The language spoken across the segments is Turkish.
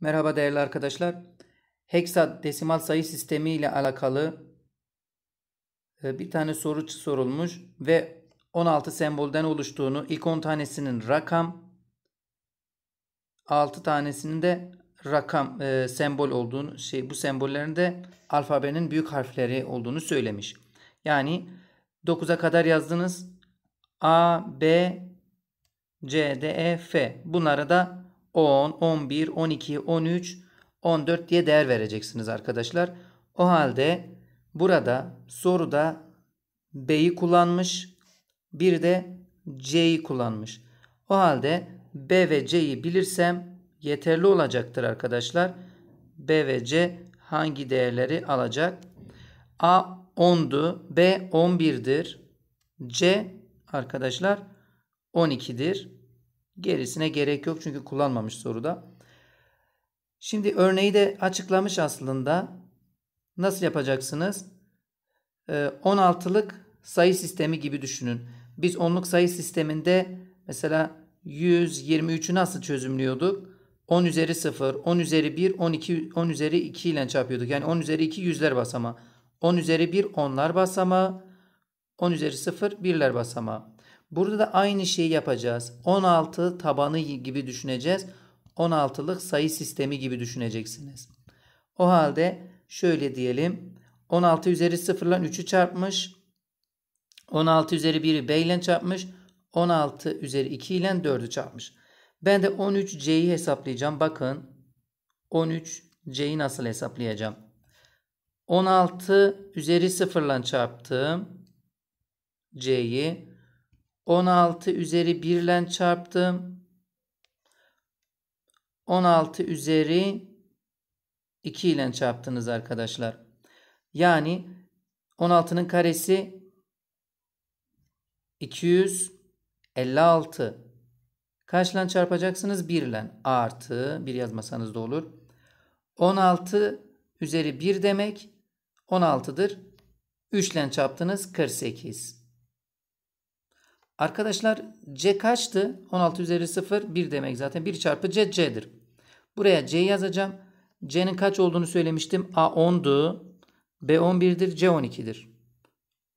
Merhaba değerli arkadaşlar. Heksadesimal sayı sistemi ile alakalı e, bir tane soru sorulmuş ve 16 sembolden oluştuğunu, ilk 10 tanesinin rakam, 6 tanesinin de rakam e, sembol olduğunu, şey bu sembollerin de alfabenin büyük harfleri olduğunu söylemiş. Yani 9'a kadar yazdınız. A, B, C, D, E, F. Bunları da 10, 11, 12, 13, 14 diye değer vereceksiniz arkadaşlar. O halde burada soruda B'yi kullanmış. Bir de C'yi kullanmış. O halde B ve C'yi bilirsem yeterli olacaktır arkadaşlar. B ve C hangi değerleri alacak? A 10'du. B 11'dir. C arkadaşlar 12'dir. Gerisine gerek yok çünkü kullanmamış soruda. Şimdi örneği de açıklamış aslında. Nasıl yapacaksınız? 16'lık ee, sayı sistemi gibi düşünün. Biz onluk sayı sisteminde mesela 123'ü nasıl çözümlüyorduk? 10 üzeri 0, 10 üzeri 1, 12, 10 üzeri 2 ile çarpıyorduk. Yani 10 üzeri 2 yüzler basamağı. 10 üzeri 1 onlar basamağı. 10 üzeri 0 birler basamağı. Burada da aynı şeyi yapacağız. 16 tabanı gibi düşüneceğiz. 16'lık sayı sistemi gibi düşüneceksiniz. O halde şöyle diyelim. 16 üzeri 0 ile 3'ü çarpmış. 16 üzeri 1'i B ile çarpmış. 16 üzeri 2 ile 4'ü çarpmış. Ben de 13C'yi hesaplayacağım. Bakın 13C'yi nasıl hesaplayacağım. 16 üzeri 0 ile çarptım. C'yi 16 üzeri 1 ile çarptım. 16 üzeri 2 ile çarptınız arkadaşlar. Yani 16'nın karesi 256. Kaçla çarpacaksınız? 1 ile. Artı 1 yazmasanız da olur. 16 üzeri 1 demek 16'dır. 3 ile çarptınız 48. Arkadaşlar C kaçtı? 16 üzeri 0 1 demek zaten. 1 çarpı C C'dir. Buraya C yazacağım. C'nin kaç olduğunu söylemiştim. A 10'du. B 11'dir. C 12'dir.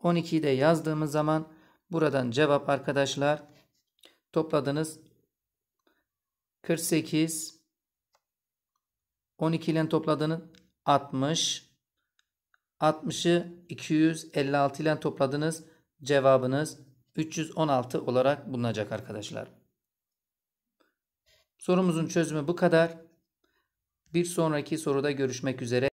12'yi de yazdığımız zaman buradan cevap arkadaşlar topladınız. 48 12 ile topladınız 60 60'ı 256 ile topladınız. Cevabınız 316 olarak bulunacak arkadaşlar. Sorumuzun çözümü bu kadar. Bir sonraki soruda görüşmek üzere.